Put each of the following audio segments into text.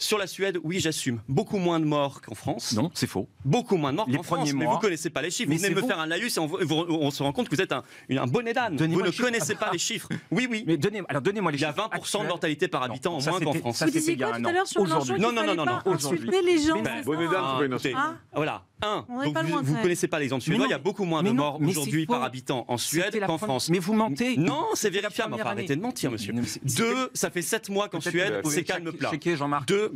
Sur la Suède, oui, j'assume. Beaucoup moins de morts qu'en France. Non, c'est faux. Beaucoup moins de morts qu'en France. mais vous ne connaissez pas les chiffres. vous venez me faire un laïus et on, se rend compte que vous êtes un, bonnet d'âne. Vous ne connaissez pas les chiffres. Oui, oui. Mais alors donnez-moi les chiffres. Il y a 20% de mortalité par habitant en moins qu'en France. Ça, vous disiez quoi tout à l'heure sur aujourd'hui Non, non, non, non. Insulter les gens. Ben, ah. Voilà. 1. vous ne connaissez pas l'exemple suédois, il y a beaucoup moins de morts aujourd'hui par habitant en Suède qu'en France. Mais vous mentez. Non, c'est vérifiable. arrêtez de mentir, monsieur. Deux, ça fait sept mois qu'en Suède, c'est calme plat. Jean-Marc. Deux,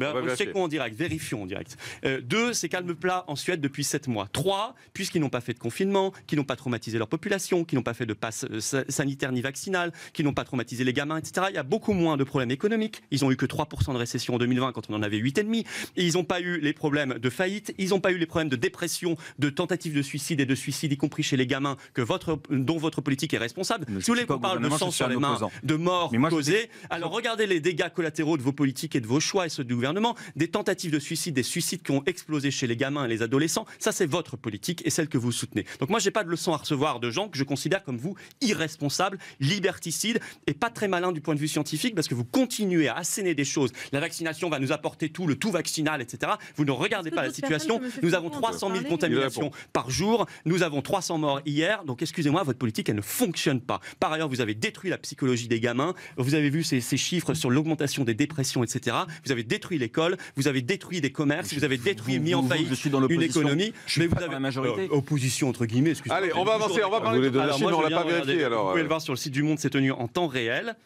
en direct Vérifions en direct. Euh, deux, c'est calme plat en Suède depuis 7 mois. Trois, puisqu'ils n'ont pas fait de confinement, qu'ils n'ont pas traumatisé leur population, qu'ils n'ont pas fait de passe euh, sanitaire ni vaccinal, qu'ils n'ont pas traumatisé les gamins, etc. Il y a beaucoup moins de problèmes économiques. Ils n'ont eu que 3% de récession en 2020 quand on en avait 8,5. Ils n'ont pas eu les problèmes de faillite, ils n'ont pas eu les problèmes de pression de tentatives de suicide et de suicide, y compris chez les gamins, que votre, dont votre politique est responsable, si vous voulez qu'on parle de sang sur les mains, de mort causée, alors regardez les dégâts collatéraux de vos politiques et de vos choix et ceux du gouvernement, des tentatives de suicide, des suicides qui ont explosé chez les gamins et les adolescents, ça c'est votre politique et celle que vous soutenez. Donc moi j'ai pas de leçon à recevoir de gens que je considère comme vous irresponsables, liberticides et pas très malins du point de vue scientifique parce que vous continuez à asséner des choses. La vaccination va nous apporter tout, le tout vaccinal, etc. Vous ne regardez pas la situation. Nous avons 300 100 000 contaminations par jour. Nous avons 300 morts hier. Donc, excusez-moi, votre politique, elle ne fonctionne pas. Par ailleurs, vous avez détruit la psychologie des gamins. Vous avez vu ces, chiffres sur l'augmentation des dépressions, etc. Vous avez détruit l'école. Vous avez détruit des commerces. Vous avez détruit, mis en faillite je suis dans une économie. Je suis mais vous avez la majorité. Euh, opposition, entre guillemets. Allez, on va avancer. On va parler de la On l'a pas vérifié. Alors, vous pouvez euh. le voir sur le site du Monde. C'est tenu en temps réel.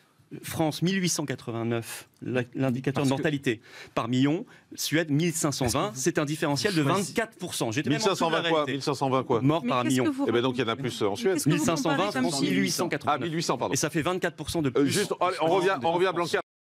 France 1889, l'indicateur de mortalité par million, Suède 1520, c'est un différentiel de 24%. J'étais 1520, quoi 1520 quoi Morts par million. Et eh ben donc il y en a plus en Suède. 1520, France 1889. Ah, 1800, pardon. Et ça fait 24% de euh, plus. juste, on revient, on revient à Blanquer.